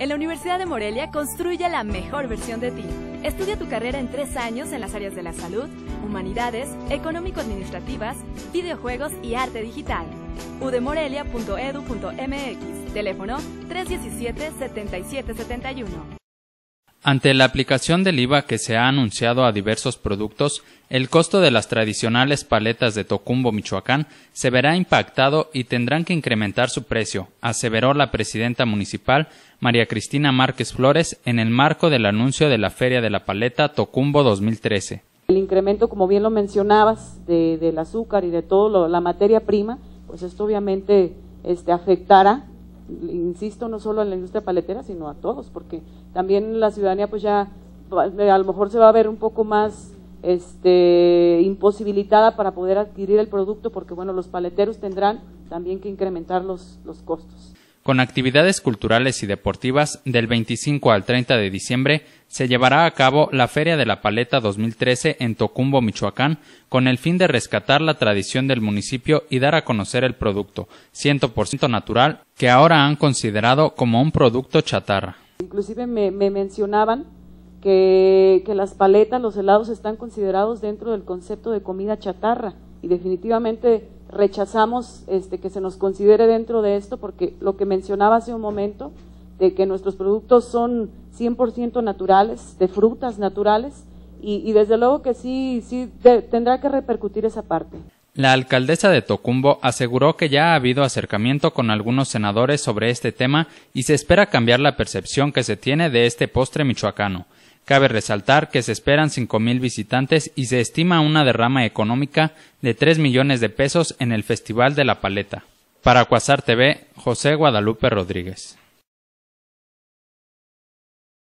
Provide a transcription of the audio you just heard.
En la Universidad de Morelia construye la mejor versión de ti. Estudia tu carrera en tres años en las áreas de la salud, humanidades, económico-administrativas, videojuegos y arte digital. udemorelia.edu.mx Teléfono 317-7771. Ante la aplicación del IVA que se ha anunciado a diversos productos, el costo de las tradicionales paletas de Tocumbo, Michoacán, se verá impactado y tendrán que incrementar su precio, aseveró la presidenta municipal, María Cristina Márquez Flores, en el marco del anuncio de la Feria de la Paleta Tocumbo 2013. El incremento, como bien lo mencionabas, del azúcar y de toda la materia prima, pues esto obviamente este, afectará insisto, no solo en la industria paletera, sino a todos, porque también la ciudadanía pues ya eh, a lo mejor se va a ver un poco más este, imposibilitada para poder adquirir el producto, porque bueno, los paleteros tendrán también que incrementar los, los costos. Con actividades culturales y deportivas, del 25 al 30 de diciembre se llevará a cabo la Feria de la Paleta 2013 en Tocumbo, Michoacán, con el fin de rescatar la tradición del municipio y dar a conocer el producto 100% natural que ahora han considerado como un producto chatarra. Inclusive me, mencionaban que las paletas, los helados están considerados dentro del concepto de comida chatarra y definitivamente rechazamos este, que se nos considere dentro de esto porque lo que mencionaba hace un momento, de que nuestros productos son 100% naturales, de frutas naturales, y, desde luego que sí, sí tendrá que repercutir esa parte. La alcaldesa de Tocumbo aseguró que ya ha habido acercamiento con algunos senadores sobre este tema y se espera cambiar la percepción que se tiene de este postre michoacano. Cabe resaltar que se esperan 5.000 visitantes y se estima una derrama económica de 3 millones de pesos en el Festival de la Paleta. Para Cuasar TV, José Guadalupe Rodríguez.